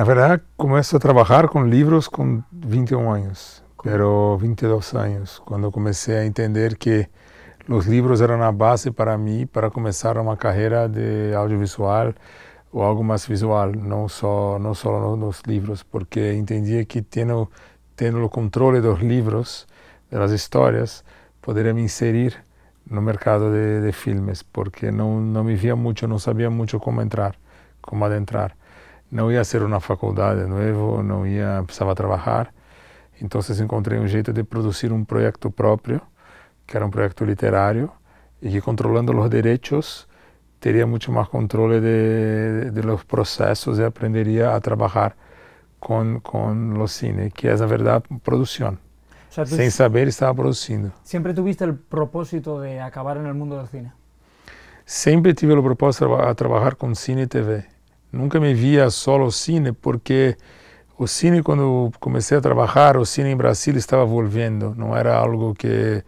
Na verdade começo a trabalhar com livros com 21 anos, pero 22 anos, quando comecei a entender que os livros eram a base para mim para começar uma carreira de audiovisual ou algo mais visual, não só não só nos livros, porque entendia que tendo tendo o controle dos livros, das histórias, poderia me inserir no mercado de, de filmes, porque não não me via muito, não sabia muito como entrar, como adentrar não ia ser uma faculdade novo, não ia precisava trabalhar. Então encontrei um jeito de produzir um projeto próprio, que era um projeto literário e que controlando os direitos teria muito mais controle de, de, de los processos e aprenderia a trabalhar com com o cine, que é na verdade produção. O sea, Sem saber estava produzindo. Sempre tuviste o propósito de acabar no mundo do cine. Sempre tive o propósito de trabalhar com cine e TV. Nunca me via solo cine, porque o cine, quando comecei a trabalhar, o cine em Brasil estava volvendo, não era algo que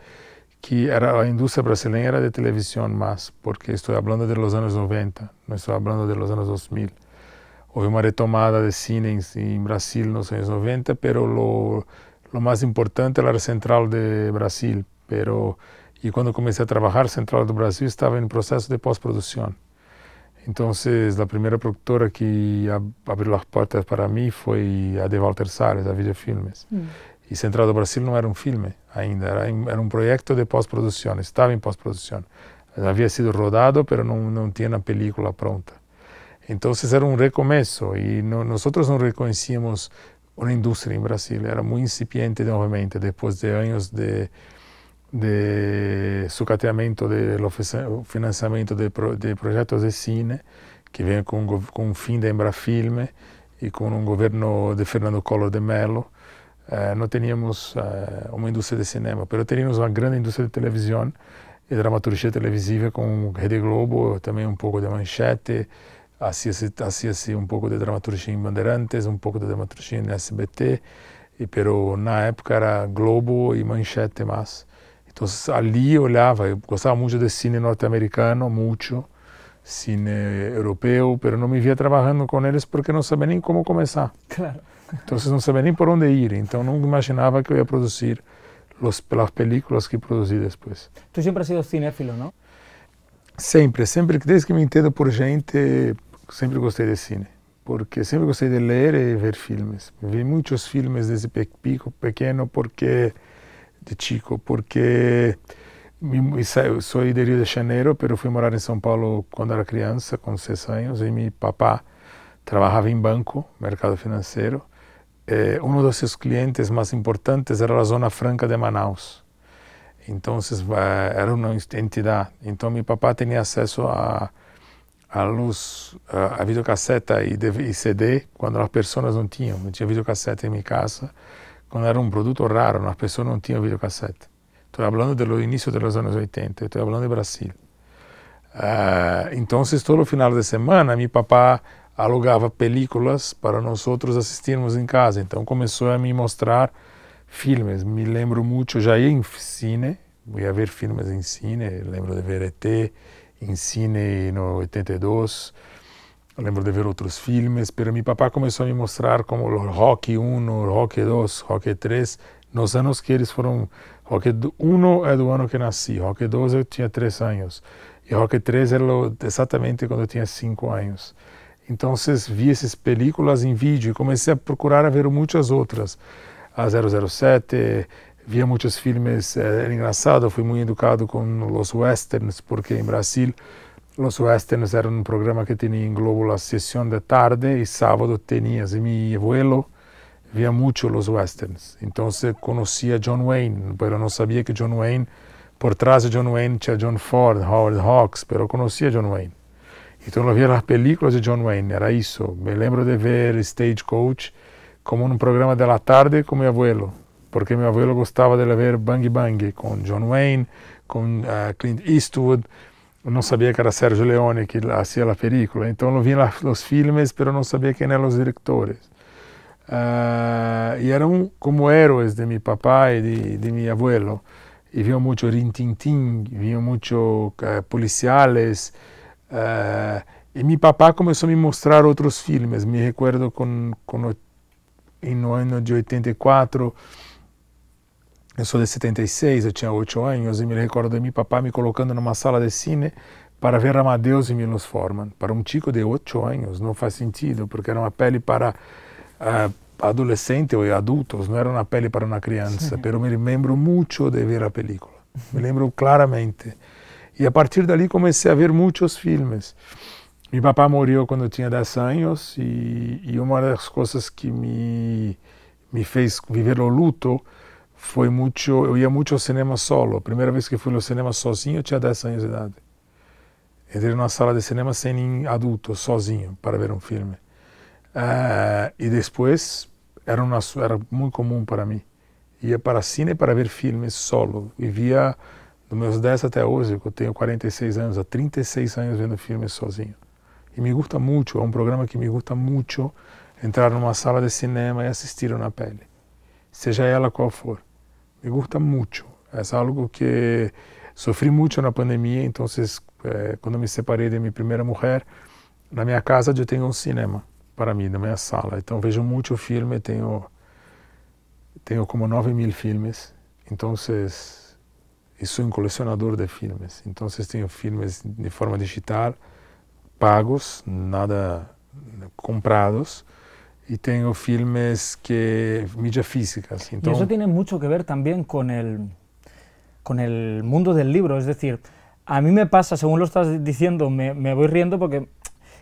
que era a indústria brasileira de televisão mais, porque estou falando de los anos 90, não estou falando de los anos 2000. Houve uma retomada de cine em, em Brasil nos anos 90, pero lo, lo mais importante era a Central de Brasil, pero e quando comecei a trabalhar, Central do Brasil estava em processo de pós-produção. Então, a primeira produtora que abriu as portas para mim foi a de Walter Salles, a Videofilmes. Mm. E Central do Brasil não era um filme ainda, era, era um projeto de pós-produção, estava em pós-produção. Havia sido rodado, mas não, não tinha a película pronta. Então, era um recomeço e no, nós não reconhecíamos uma indústria em Brasil, era muito incipiente novamente, depois de anos de de sucateamento do financiamento de, de projetos de cine, que vem com, com o fim da Embrafilme e com o governo de Fernando Collor de Mello, eh, não tínhamos eh, uma indústria de cinema, mas tínhamos uma grande indústria de televisão e dramaturgia televisiva com Rede Globo, também um pouco de Manchete, hacía-se um pouco de dramaturgia em Bandeirantes, um pouco de dramaturgia em SBT, e pero na época era Globo e Manchete mais. Então ali eu olhava, eu gostava muito de cine norte-americano, muito, cine europeu, mas não me via trabalhando com eles porque não sabia nem como começar. Claro. Então não sabia nem por onde ir, então não imaginava que eu ia produzir os as películas que produzi depois. Tu sempre has sido cinéfilo, não? Sempre, sempre, desde que me entendo por gente, sempre gostei de cine. Porque sempre gostei de ler e ver filmes. Vi muitos filmes desde pequeno, porque de Chico, porque eu sou de Rio de Janeiro, mas fui morar em São Paulo quando era criança, com seis anos, e meu papá trabalhava em banco, mercado financeiro. Eh, um dos seus clientes mais importantes era a Zona Franca de Manaus. Então, era uma entidade. Então, meu papá tinha acesso a, a luz, a, videocasseta e, e CD, quando as pessoas não tinham. Não tinha videocasseta em minha casa quando era um produto raro, as pessoas não tinha videocassette. Estou falando do início dos anos 80, estou falando do Brasil. Uh, eh, então, todo final de semana, meu papá alugava películas para nós outros assistirmos em casa. Então, começou a me mostrar filmes. Me lembro muito, já ia em cine, ia ver filmes em cine, lembro de ver ET, em cine no 82 lembro de ver outros filmes, mas meu papá começou a me mostrar como o Rock 1, Rock 2, Rock 3, nos anos que eles foram. Rock 1 é do ano que nasci, Rock 2 eu tinha 3 anos, e Rock 3 era exatamente quando eu tinha 5 anos. Então, vi essas películas em vídeo e comecei a procurar a ver muitas outras. A 007, via muitos filmes, eh, era engraçado, fui muito educado com os westerns, porque em Brasil Los Westerns era um programa que tinha em Globo a sessão de tarde e sábado tinha. E meu abuelo via muito os westerns. Então conhecia John Wayne, mas não sabia que John Wayne, por trás de John Wayne tinha John Ford, Howard Hawks, mas conhecia John Wayne. Então eu via as películas de John Wayne, era isso. Me lembro de ver Stagecoach como um programa da tarde com meu abuelo, porque meu abuelo gostava de ver Bang Bang com John Wayne, com uh, ah, Clint Eastwood. Não sabia que era Sergio Leone que fazia a película, então eu vi os filmes, mas não sabia quem eram os diretores. Uh, ah, e eram como heróis de meu papai e de, de meu abuelo. E viam muito Rintintin, viam muito uh, Uh, e meu papai começou a me mostrar outros filmes. Me recordo com, com, em no ano de 84 eu sou de 76, eu tinha 8 anos e me recordo de meu papai me colocando numa sala de cine para ver Amadeus e Milos Forman. Para um chico de 8 anos não faz sentido, porque era uma pele para uh, adolescente ou adultos, não era uma pele para uma criança. Mas me lembro muito de ver a película, me lembro claramente. E a partir dali comecei a ver muitos filmes. Meu papai morreu quando eu tinha 10 anos e, e uma das coisas que me, me fez viver o luto foi muito eu ia muito ao cinema solo a primeira vez que fui ao cinema sozinho eu tinha 10 anos de idade entrei numa sala de cinema sem nenhum adulto sozinho para ver um filme uh, e depois era uma, era muito comum para mim ia para cine para ver filmes solo e via dos meus 10 até hoje que eu tenho 46 anos há 36 anos vendo filmes sozinho e me gusta muito é um programa que me gusta muito entrar numa sala de cinema e assistir na pele seja ela qual for me gusta mucho. Es algo que sofri mucho en la pandemia, entonces eh, cuando me separei de mi primera mujer, na minha casa eu tenho um cinema para mim, na minha sala. Então vejo muito filme, tenho tenho como 9 mil filmes. Então, e sou um colecionador de filmes. Então, tenho filmes de forma digital, pagos, nada comprados. y tengo filmes que millas físicas. Entonces, y eso tiene mucho que ver también con el, con el mundo del libro, es decir, a mí me pasa, según lo estás diciendo, me, me voy riendo porque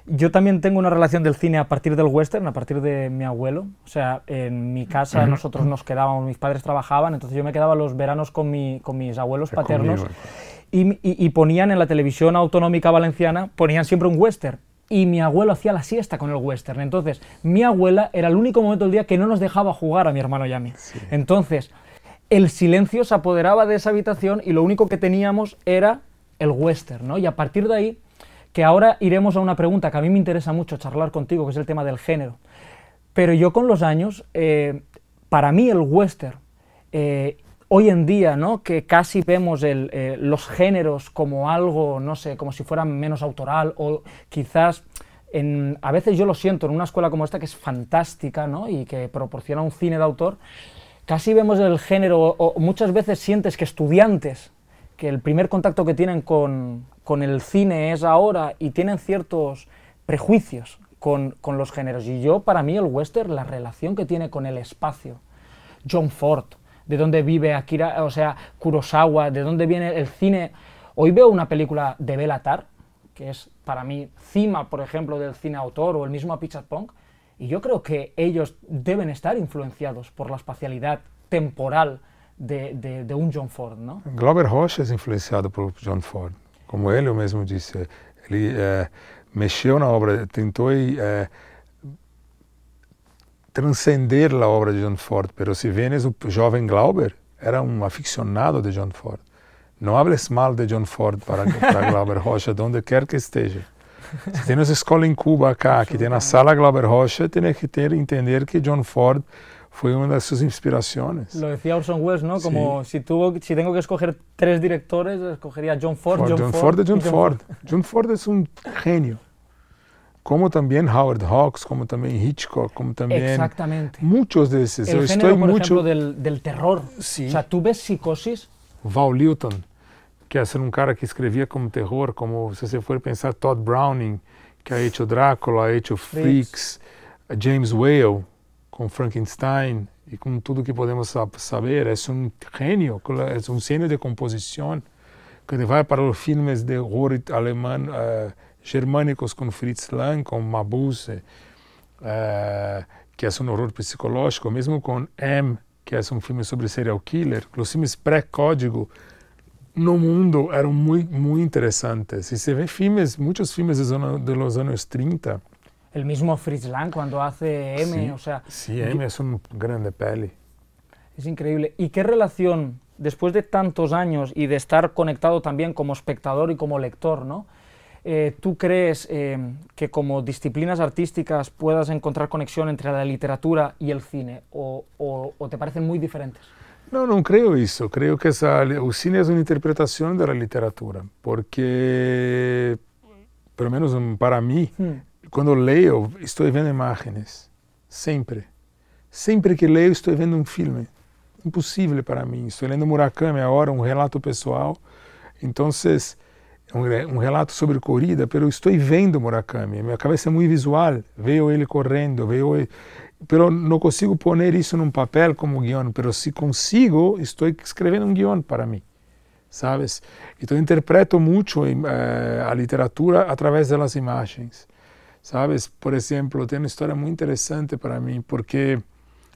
yo también tengo una relación del cine a partir del western, a partir de mi abuelo. O sea, en mi casa nosotros nos quedábamos, mis padres trabajaban, entonces yo me quedaba los veranos con, mi, con mis abuelos paternos y, y, ponían en la televisión autonómica valenciana, ponían siempre un western y mi abuelo hacía la siesta con el western. Entonces, mi abuela era el único momento del día que no nos dejaba jugar a mi hermano y a mí. Entonces, el silencio se apoderaba de esa habitación y lo único que teníamos era el western, ¿no? Y a partir de ahí, que ahora iremos a una pregunta que a mí me interesa mucho charlar contigo, que es el tema del género. Pero yo con los años, eh, para mí el western eh, hoy en día, ¿no? que casi vemos eh, los géneros como algo, no sé, como si fueran menos autoral o quizás... a veces yo lo siento, en una escuela como esta que es fantástica ¿no? y que proporciona un cine de autor, casi vemos el género, o muchas veces sientes que estudiantes, que el primer contacto que tienen con, el cine es ahora y tienen ciertos prejuicios con, con los géneros. Y yo, para mí, el western, la relación que tiene con el espacio, John Ford, de dónde vive Akira, o sea, Kurosawa, de dónde viene el cine. Hoy veo una película de Belatar, que es para mí cima, por ejemplo, del cine autor o el mismo pizza Punk, y yo creo que ellos deben estar influenciados por la espacialidad temporal de, un John Ford, ¿no? Glover Rocha es influenciado por John Ford, como él mismo dice. él eh, una obra, eh, transcender a obra de John Ford, pero se vienes o jovem Glauber era um aficionado de John Ford. Não hables mal de John Ford para, para Glauber Rocha, de onde quer que esteja. Se tens escola em Cuba, cá, que tem na sala Glauber Rocha, tem que ter, entender que John Ford foi uma das suas inspirações. Lo decía Orson Welles, ¿no? Como se si, tuvo, si tenho que escoger três directores, escogeria John Ford, Ford John, John, Ford, Ford John, John Ford. John Ford é um genio como também Howard Hawks, como também Hitchcock, como também Exactamente. Muchos desses. esos. El género, por mucho... ejemplo, del, del terror. Sí. O sea, tú ves psicosis... Val Lewton, que é ser um cara que escrevia como terror, como se você for pensar Todd Browning, que ha hecho Drácula, ha hecho Freaks, Freaks James Whale, com Frankenstein e com tudo que podemos saber. é um genio, é um gênio de composição que vai para os filmes de horror alemán. Uh, eh, germánicos con Fritz Lang, con Mabuse, eh, que es un um horror psicológico, mismo con M, que es un um filme sobre serial killer, los filmes pre código no mundo eran muy muy interesantes. se ven filmes, filmes de, los años 30. El mismo Fritz Lang cuando hace M, o sea... M es un grande peli. Es increíble. ¿Y qué relación, después de tantos años y de estar conectado también como espectador y como lector, ¿no? Eh, tú crees eh, que como disciplinas artísticas puedas encontrar conexión entre la literatura y el cine o, te parecen muy diferentes? No, no creo eso. Creo que el cine es una interpretación de la literatura, porque, por lo menos para mí, hmm. cuando leo, estoy viendo imágenes, siempre. Siempre que leo, estoy viendo un filme. Imposible para mí. Estoy leyendo Murakami ahora, un relato personal. Entonces, um, relato sobre corrida, pero estou vendo Murakami. Minha cabeça é muito visual. Vejo ele correndo, vejo ele. Pero não consigo pôr isso num papel como guion, pero se consigo, estou escrevendo um guion para mim, sabes? Então interpreto muito eh, a literatura através das imagens, sabes? Por exemplo, tem uma história muito interessante para mim, porque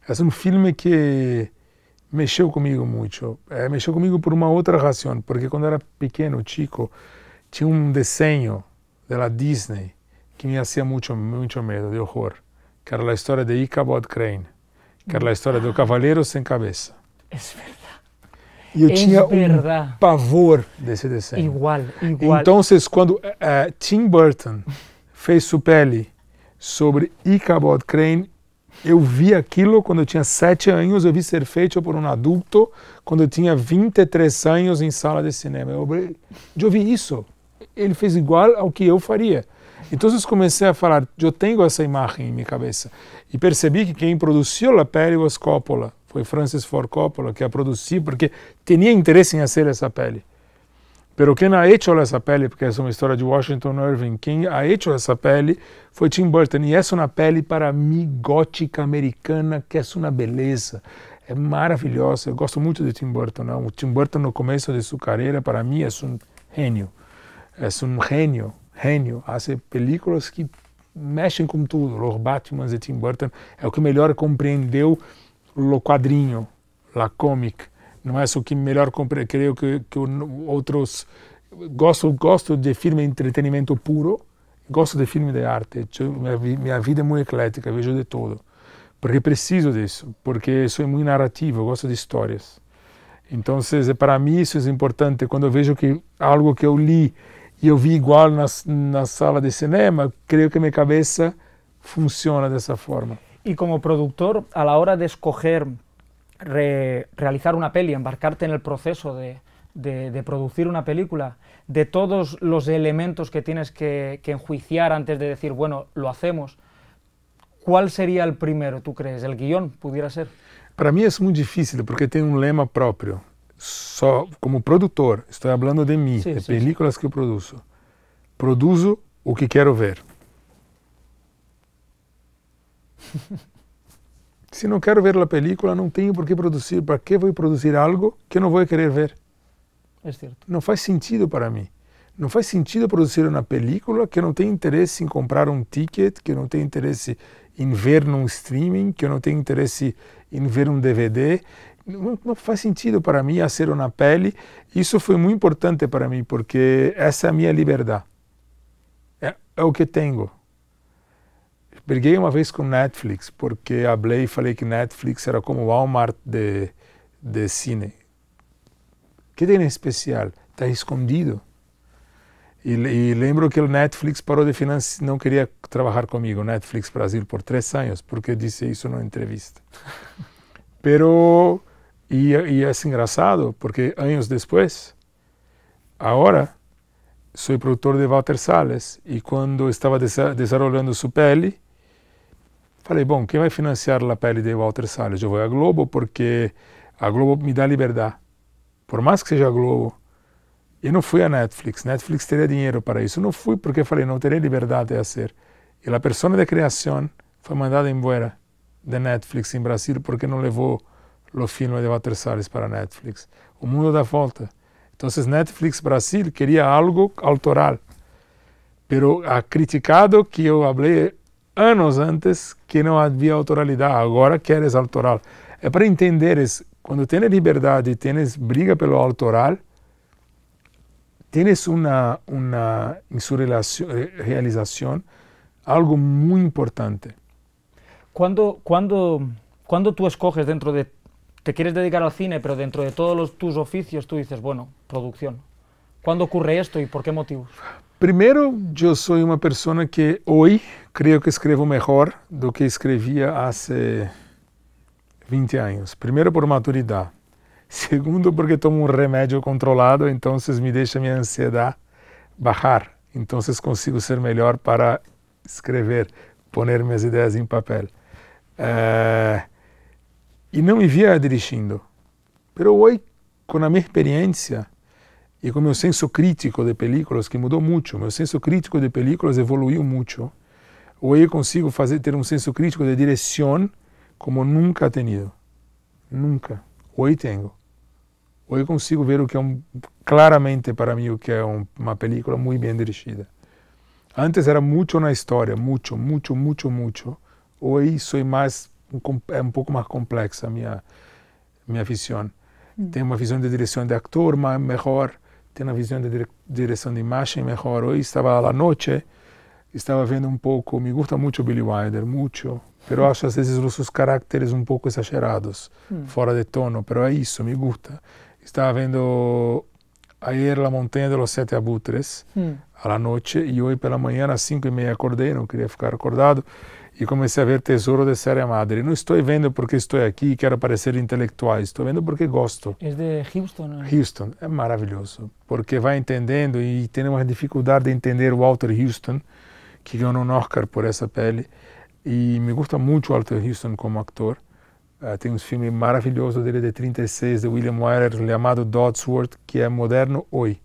é um filme que mexeu comigo muito. Eh, mexeu comigo por uma outra razão, porque quando era pequeno, chico, tinha um desenho da Disney que me hacía muito, muito medo, de horror, que era a história de Ichabod Crane, que era a história do cavaleiro sem cabeça. É verdade. E eu é tinha verdade. um pavor desse desenho. Igual, igual. Então, quando uh, eh, eh, Tim Burton fez sua pele sobre Ichabod Crane, eu vi aquilo quando eu tinha 7 anos, eu vi ser feito por um adulto quando eu tinha 23 anos em sala de cinema. Eu, eu vi isso ele fez igual ao que eu faria. Então eu comecei a falar, eu tenho essa imagem em minha cabeça. E percebi que quem produziu a pele was Coppola, foi Francis Ford Coppola que a produziu porque tinha interesse em fazer essa pele. Mas quem a fez essa pele, porque essa é uma história de Washington Irving, quem a fez essa pele foi Tim Burton. E essa é uma pele para mim gótica americana, que é uma beleza. É maravilhosa. Eu gosto muito de Tim Burton. Não? O Tim Burton, no começo de sua carreira, para mim, é um gênio é um genio, genio, hace películas que mexem com tudo, os Batman e Tim Burton é o que melhor compreendeu o quadrinho, a comic, não é o que melhor compreendeu, creio que, que outros, gosto, gosto de filme de entretenimento puro, gosto de filme de arte, minha, minha vida é muito eclética, vejo de tudo, porque preciso disso, porque sou muito narrativo, gosto de histórias. Então, para mim isso é importante, quando eu vejo que algo que eu li e eu vi igual na, na sala de cinema, creio que minha cabeça funciona dessa forma. E como productor, a la hora de escoger re, realizar uma peli, embarcarte te no processo de, de, de, película, de todos os elementos que tienes que, que, enjuiciar antes de decir, bueno, lo hacemos, qual seria o primeiro, tu crees? O guion pudiera ser? Para mim é muito difícil porque tem um lema próprio só como produtor, estou falando de mim, de películas que eu produzo. Produzo o que quero ver. Se não quero ver a película, não tenho por que produzir. Para que vou produzir algo que não vou querer ver? É certo. Não faz sentido para mim. Não faz sentido produzir uma película que não tem interesse em comprar um ticket, que não tem interesse em ver num streaming, que não tem interesse em ver um DVD não, não, faz sentido para mim a ser na pele. Isso foi muito importante para mim, porque essa é a minha liberdade. É, é o que tenho. Briguei uma vez com Netflix, porque hablei e falei que Netflix era como o Walmart de, de cine. O que tem de especial? Está escondido. E, e, lembro que o Netflix parou de financiar, não queria trabalhar comigo, Netflix Brasil, por três anos, porque disse isso numa entrevista. Pero e, e é assim engraçado, porque anos depois, agora, sou produtor de Walter Salles e quando estava desenvolvendo sua pele, falei, bom, quem vai financiar a pele de Walter Salles? Eu vou à Globo porque a Globo me dá liberdade. Por mais que seja a Globo, eu não fui à Netflix. Netflix teria dinheiro para isso. não fui porque falei, não terei liberdade de fazer. E a pessoa de criação foi mandada embora da Netflix em Brasil porque não levou o filme de Salles para Netflix. O mundo dá volta. Então, Netflix Brasil queria algo autoral, Mas ha criticado que eu falei anos antes que não havia autoralidade, agora queres autoral. É para entenderes, quando tens liberdade e tens briga pelo autoral, tens uma, uma em sua relação, eh, realização algo muito importante. Quando, quando, quando tu escoges dentro de te quieres dedicar al cine, pero dentro de todos los, tus oficios tú dices, bueno, producción. ¿Cuándo ocurre esto y por qué motivos? Primeiro, eu sou uma pessoa que hoje creio que escrevo melhor do que escrevia há 20 anos. Primeiro, por maturidade. Segundo, porque tomo um remédio controlado, então me deixa minha ansiedade bajar, Então consigo ser melhor para escrever, pôr minhas ideias em papel. Eh, e não me via dirigindo. Pero a minha experiência e com o meu senso crítico de películas, que mudou muito, meu senso crítico de películas evoluiu muito, hoje eu consigo fazer, ter um senso crítico de direção como nunca tenho, tenido. Nunca. hoje tenho, hoje consigo ver o que é um, claramente para mim o que é um, uma película muito bem dirigida. Antes era muito na história, muito, muito, muito, muito. Hoje sou mais é um pouco mais complexa a minha, minha visão. Hum. Tem uma visão de direção de ator mais, melhor, tem uma visão de dire, direção de imagem melhor. Hoje estava à noite, estava vendo um pouco, me gusta muito Billy Wilder, muito, mas hum. acho às vezes os seus caracteres um pouco exagerados, hum. fora de tono, mas é isso, me gusta. Estava vendo ayer La Montanha de los Sete Abutres, hum. à noite, e hoje pela manhã, às cinco e meia, acordei, não queria ficar acordado, e comecei a ver Tesouro de Sierra Madre. Não estou vendo porque estou aqui e quero parecer intelectual, estou vendo porque gosto. É de Houston, não é? Houston, é maravilhoso, porque vai entendendo e tem uma dificuldade de entender o Walter Houston, que ganhou um Oscar por essa pele, e me gusta muito o Walter Houston como actor. Uh, ah, tem um filme maravilhoso dele de 36, de William Wyler, chamado Dodsworth, que é moderno hoje.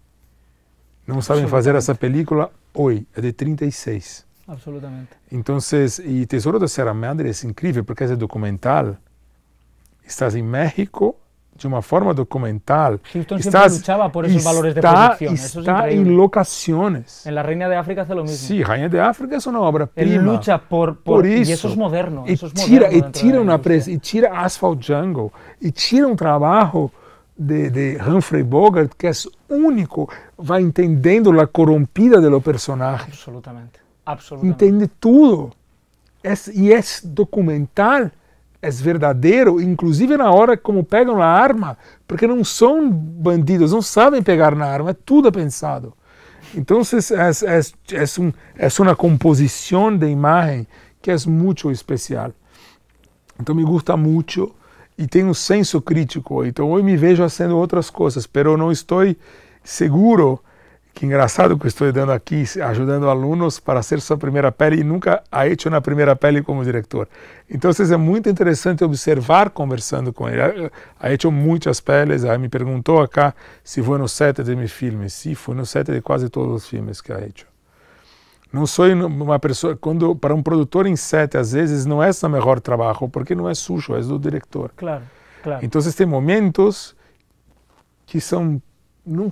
Não sabem fazer essa película hoje, é de 36. Absolutamente. Então, o tesouro da Serra Madre é incrível porque é documental. Estás em México de uma forma documental. Houston estás, lutava por esses valores de produção. Está em es Em locaciones. Em La Reina de África hace o mesmo. Sí, Reina de África é uma obra prima. Ele luta por, por, por isso é moderno. E es tira, moderno y tira presa, e tira Asphalt Jungle, e tira um trabalho de, de Humphrey Bogart que é único. vai entendendo a corrompida de los personajes. Absolutamente entende tudo. É, e é documental, é verdadeiro, inclusive na hora como pegam a arma, porque não são bandidos, não sabem pegar na arma, é tudo pensado. Então, é, é, é, um, é uma composição de imagem que é muito especial. Então, me gusta muito e tem um senso crítico. Então, hoje me vejo fazendo outras coisas, mas não estou seguro que engraçado que estou dando aqui, ajudando alunos para ser sua primeira pele e nunca a hecho na primeira pele como diretor. Então, é muito interessante observar conversando com ele. A hecho muitas peles, aí me perguntou acá se foi no set de meus filmes. Sim, foi no set de quase todos os filmes que a hecho. Não sou uma pessoa, quando para um produtor em set, às vezes não é o melhor trabalho, porque não é sujo, é do diretor. Claro, claro. Então, tem momentos que são não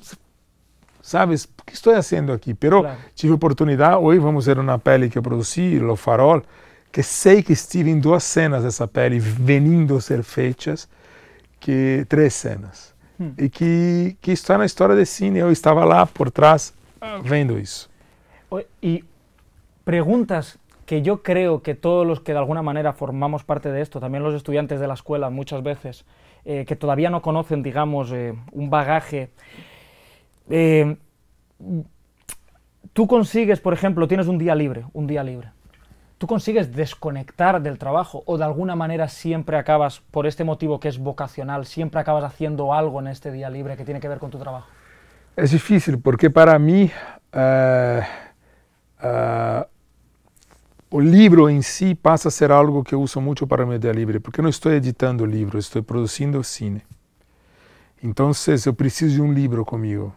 sabes, ¿Qué estoy haciendo aquí? Pero tuve tive oportunidade, hoje vamos ver una peli que eu produzi, Lo Farol, que sé que estive en dos cenas dessa pele, venindo ser feitas, que três cenas. Hmm. y E que, que está la historia de cine, yo estaba lá por trás vendo eso. Y preguntas que yo creo que todos los que de alguna manera formamos parte de esto, también los estudiantes de la escuela muchas veces, eh, que todavía no conocen, digamos, eh, un bagaje eh, tú consigues, por ejemplo, tienes un día libre, un día libre. Tú consigues desconectar del trabajo o de alguna manera siempre acabas, por este motivo que es vocacional, siempre acabas haciendo algo en este día libre que tiene que ver con tu trabajo. Es difícil porque para mí el eh, eh, libro en sí pasa a ser algo que uso mucho para mi día libre porque no estoy editando libros estoy produciendo cine. entonces yo preciso de un libro conmigo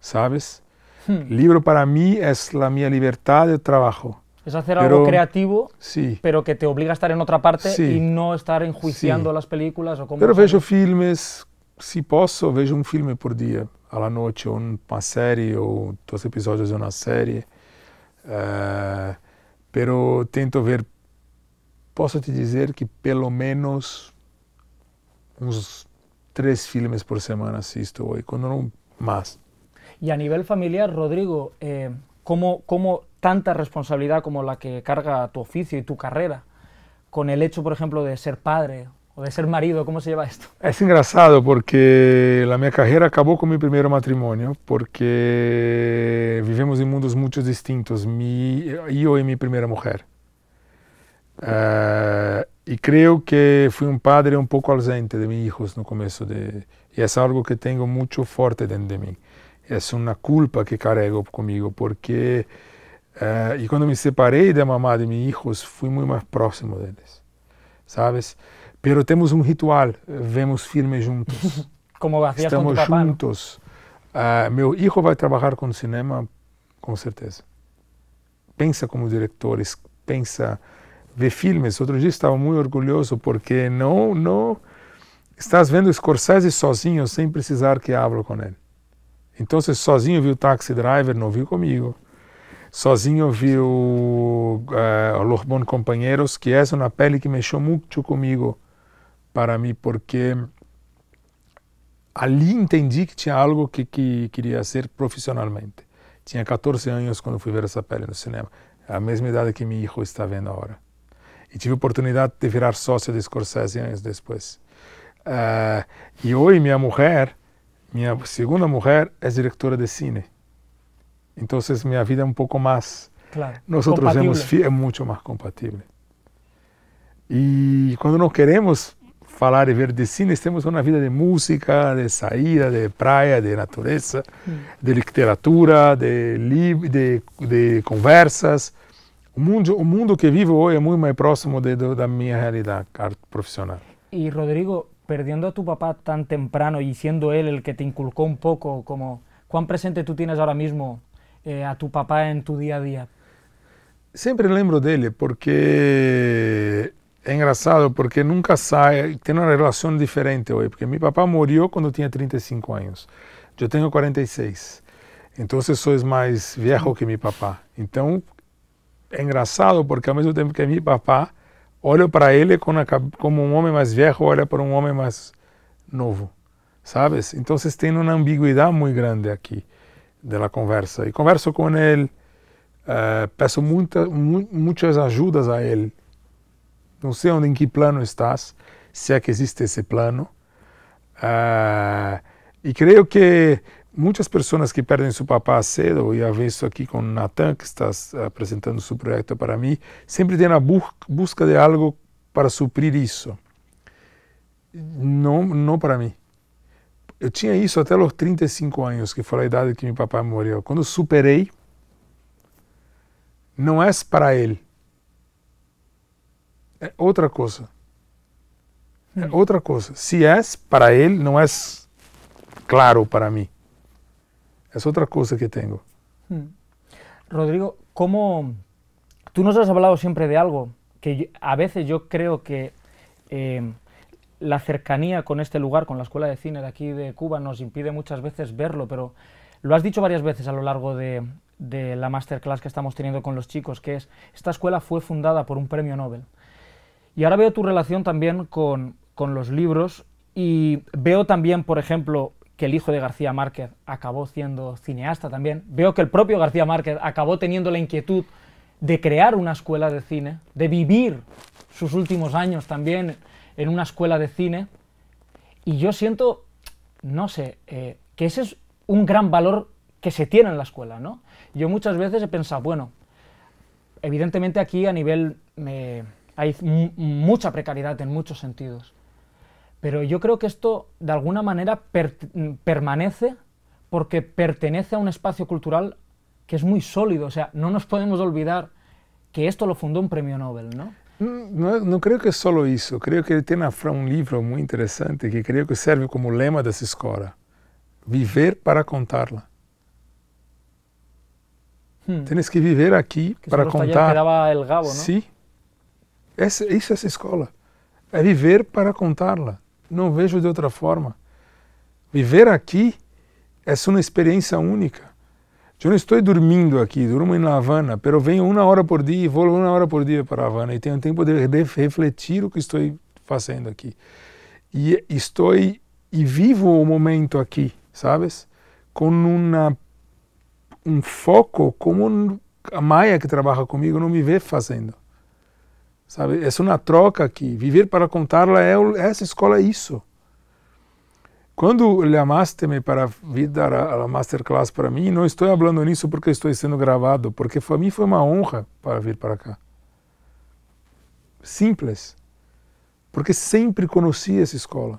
¿sabes? Hmm. Libro para mí es la mía libertad de trabajo. Es hacer pero, algo creativo, sí. pero que te obliga a estar en otra parte sí. y no estar enjuiciando sí. las películas o cómo Pero vejo filmes, se posso, vejo um filme por dia, à noite, ou uma série, ou dois episódios de uma série. Uh, eh, pero tento ver, posso te dizer que pelo menos uns três filmes por semana assisto hoje, quando não mais. Y a nivel familiar, Rodrigo, eh, ¿cómo, ¿cómo, tanta responsabilidad como la que carga tu oficio y tu carrera, con el hecho, por ejemplo, de ser padre o de ser marido, cómo se lleva esto? Es engraçado porque la mi carrera acabó con mi primer matrimonio, porque vivimos en mundos muchos distintos, mi, yo y mi primera mujer. Ah, y creo que fui un padre un poco ausente de mis hijos no comienzo de... Y es algo que tengo mucho fuerte dentro de mí. é uma culpa que carrego comigo, porque uh, e quando me separei da mamãe de meus filhos, fui muito mais próximo deles, sabes? Pero temos um ritual, vemos firme juntos. Como Estamos com papá, juntos. Uh, meu filho vai trabalhar com cinema, com certeza. Pensa como diretores, pensa vê filmes. Outro dia estava muito orgulhoso porque não, não estás vendo Scorsese sozinho sem precisar que abro com ele. Então, você sozinho viu Taxi Driver, não viu comigo. Sozinho viu uh, Los Companheiros, que é uma pele que mexeu muito comigo, para mim, porque ali entendi que tinha algo que, que queria ser profissionalmente. Tinha 14 anos quando fui ver essa pele no cinema, é a mesma idade que meu filho está vendo agora. E tive a oportunidade de virar sócio de Scorsese anos depois. Uh, e hoje minha mulher minha segunda mulher é diretora de cine. Então, minha vida é um pouco mais. Claro. Nós outros temos é muito mais compatível. E quando não queremos falar e ver de cine, temos uma vida de música, de saída, de praia, de natureza, hum. Mm. de literatura, de, de, de conversas. O mundo, o mundo que vivo hoje é muito mais próximo de, da minha realidade profissional. E Rodrigo, perdiendo a tu papá tan temprano y siendo él el que te inculcó un poco, como cuán presente tú tienes ahora mismo eh, a tu papá en tu día a día. Siempre lembro de él porque es engraçado porque nunca sale, tiene una relación diferente hoy, porque mi papá murió cuando tenía 35 años, yo tengo 46, entonces soy más viejo que mi papá. Entonces, es engraçado porque al mismo tiempo que mi papá, Olho para ele como um homem mais velho olha para um homem mais novo, sabes? Então vocês têm uma ambiguidade muito grande aqui da conversa. E converso com ele, uh, peço muita, mu muitas ajudas a ele. Não sei onde, em que plano estás, se é que existe esse plano. Uh, e creio que muitas pessoas que perdem seu papá cedo, vejo isso aqui com o Nathan, que está eh, apresentando seu projeto para mim sempre tem a bu busca de algo para suprir isso não não para mim Eu tinha isso até os 35 anos, que foi a idade que meu papai morreu. Quando superei, não é para ele. É outra coisa. É hum. outra coisa. Se é para ele, não é claro para mim. Es otra cosa que tengo. Hmm. Rodrigo, ¿cómo... Tú nos has hablado siempre de algo que a veces yo creo que eh, la cercanía con este lugar, con la Escuela de Cine de aquí de Cuba, nos impide muchas veces verlo, pero lo has dicho varias veces a lo largo de, la masterclass que estamos teniendo con los chicos, que es, esta escuela fue fundada por un premio Nobel. Y ahora veo tu relación también con, con los libros y veo también, por ejemplo, que el hijo de García Márquez acabó siendo cineasta también. Veo que el propio García Márquez acabó teniendo la inquietud de crear una escuela de cine, de vivir sus últimos años también en una escuela de cine. Y yo siento, no sé, eh, que ese es un gran valor que se tiene en la escuela, ¿no? Yo muchas veces he pensado, bueno, evidentemente aquí a nivel eh, hay mucha precariedad en muchos sentidos, pero yo creo que esto de alguna manera mm, permanece porque pertenece a un espacio cultural que es muy sólido. O sea, no nos podemos olvidar que esto lo fundó un premio Nobel, ¿no? Mm, no, creo que solo eso. Creo que tiene un un libro muy interesante que creo que sirve como lema de esa escuela. Viver para contarla. Hmm. Tienes que vivir aquí para contar. Que el gabo, ¿no? Sí. Es, esa escuela. viver para contarla. Não vejo de outra forma. Viver aqui é uma experiência única. Eu não estou dormindo aqui, durmo em Havana, Havana, eu venho uma hora por dia e vou uma hora por dia para Havana e tenho tempo de refletir o que estou fazendo aqui. E estou e vivo o momento aqui, sabes? Com uma um foco como a Maia que trabalha comigo não me vê fazendo. Sabe? Essa é uma troca que viver para contá-la é essa escola é isso. Quando chamaste-me para vir dar a, a masterclass para mim, não estou falando nisso porque estou sendo gravado, porque para mim foi uma honra para vir para cá. Simples. Porque sempre conheci essa escola.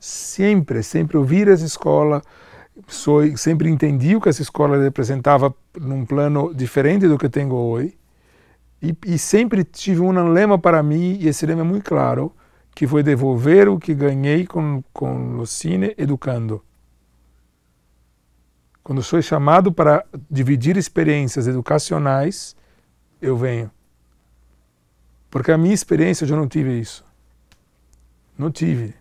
Sempre, sempre ouvir essa escola, sou, sempre entendi o que essa escola representava num plano diferente do que tenho hoje e, e sempre tive um lema para mim, e esse lema é muito claro, que foi devolver o que ganhei com, com o cine educando. Quando sou chamado para dividir experiências educacionais, eu venho. Porque a minha experiência eu não tive isso. Não tive.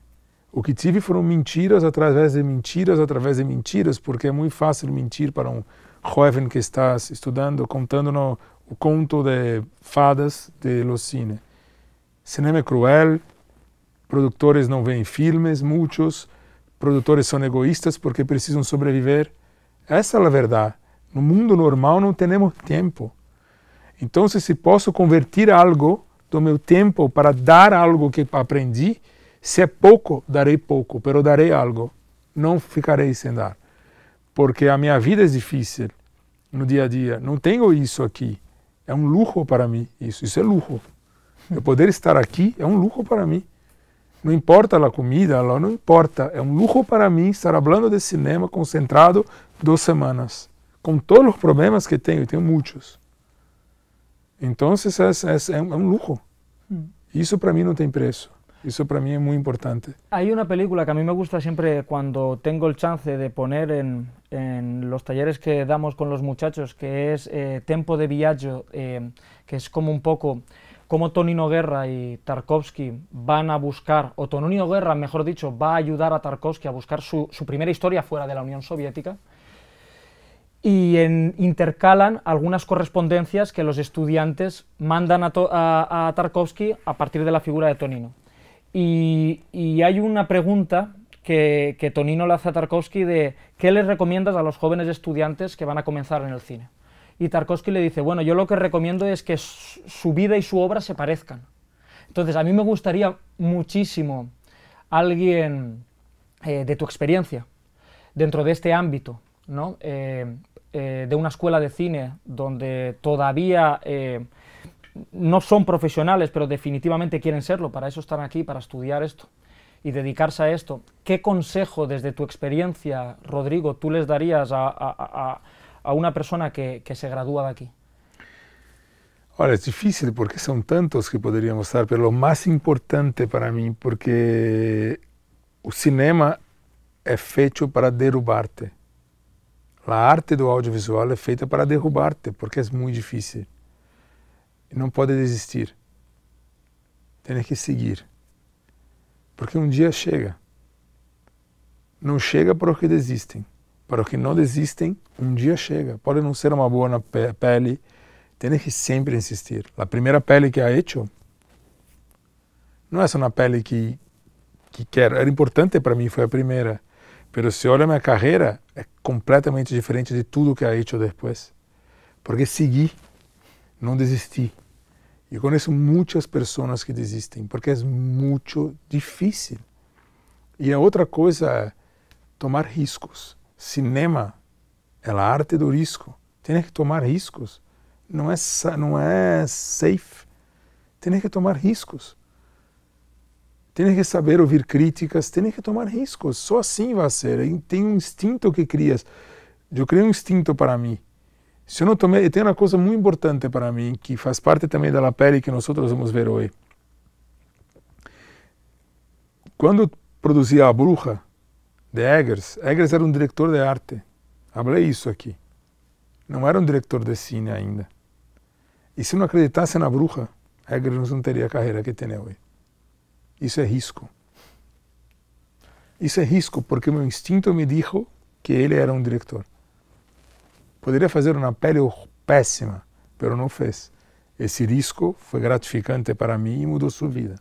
O que tive foram mentiras através de mentiras através de mentiras, porque é muito fácil mentir para um jovem que está estudando, contando no, o conto de fadas de Locine. Cinema é cruel, produtores não veem filmes, muitos, produtores são egoístas porque precisam sobreviver. Essa é a verdade. No mundo normal não temos tempo. Então, se posso convertir algo do meu tempo para dar algo que aprendi, se é pouco, darei pouco, pero darei algo. Não ficarei sem dar. Porque a minha vida é difícil no dia a dia. Não tenho isso aqui. É um luxo para mim isso. Isso é luxo. Eu poder estar aqui é um luxo para mim. Não importa a comida, lá não importa. É um luxo para mim estar falando de cinema concentrado duas semanas, com todos os problemas que tenho, e tenho muitos. Então, é, é, é um luxo. Hum. Isso para mim não tem preço. Eso para mí es muy importante. Hay una película que a mí me gusta siempre cuando tengo el chance de poner en, los talleres que damos con los muchachos, que es eh, Tempo de Viaggio, eh, que es como un poco cómo Tonino Guerra y Tarkovsky van a buscar, o Tonino Guerra, mejor dicho, va a ayudar a Tarkovsky a buscar su, primera historia fuera de la Unión Soviética y en, intercalan algunas correspondencias que los estudiantes mandan a, Tarkovsky a partir de la figura de Tonino. Y, hay una pregunta que, Tonino le hace a Tarkovsky de ¿qué les recomiendas a los jóvenes estudiantes que van a comenzar en el cine? Y Tarkovsky le dice, bueno, yo lo que recomiendo es que su vida y su obra se parezcan. Entonces, a mí me gustaría muchísimo alguien eh, de tu experiencia dentro de este ámbito, ¿no? Eh, eh, de una escuela de cine donde todavía no son profesionales, pero definitivamente quieren serlo, para eso están aquí, para estudiar esto y dedicarse a esto. ¿Qué consejo desde tu experiencia, Rodrigo, tú les darías a, una persona que, se gradúa de aquí? es difícil porque son tantos que podríamos dar, pero lo más importante para mí, porque el cine es hecho para derrubarte. La arte del audiovisual es feita para derrubarte, porque es muy difícil. não pode desistir. Tem que seguir. Porque um dia chega. Não chega para os que desistem. Para os que não desistem, um dia chega. Pode não ser uma boa na pele. Tem que sempre insistir. A primeira pele que ha hecho não é só na pele que, que quero. Era importante para mim, foi a primeira. Mas se olha minha carreira, é completamente diferente de tudo que ha hecho depois. Porque segui, não desisti. Yo conozco muchas personas que desisten porque es é mucho difícil. Y a otra cosa, é tomar riscos. Cinema é a arte do risco. Tem que tomar riscos. Não é, não é safe. Tem que tomar riscos. Tem que saber ouvir críticas, tem que tomar riscos. Só assim vai ser. Tem um instinto que cria Eu criei um instinto para mim. Se eu não tomei, tem uma coisa muito importante para mim, que faz parte também da pele que nós outros vamos ver hoje. Quando produzia A Bruja, de Eggers, Eggers era um diretor de arte. Falei isso aqui. Não era um diretor de cine ainda. E se não acreditasse na Bruja, Eggers não teria a carreira que tem hoje. Isso é risco. Isso é risco, porque meu instinto me dijo que ele era um diretor. Poderia fazer uma pele péssima, mas não fez. Esse risco foi gratificante para mim e mudou sua vida.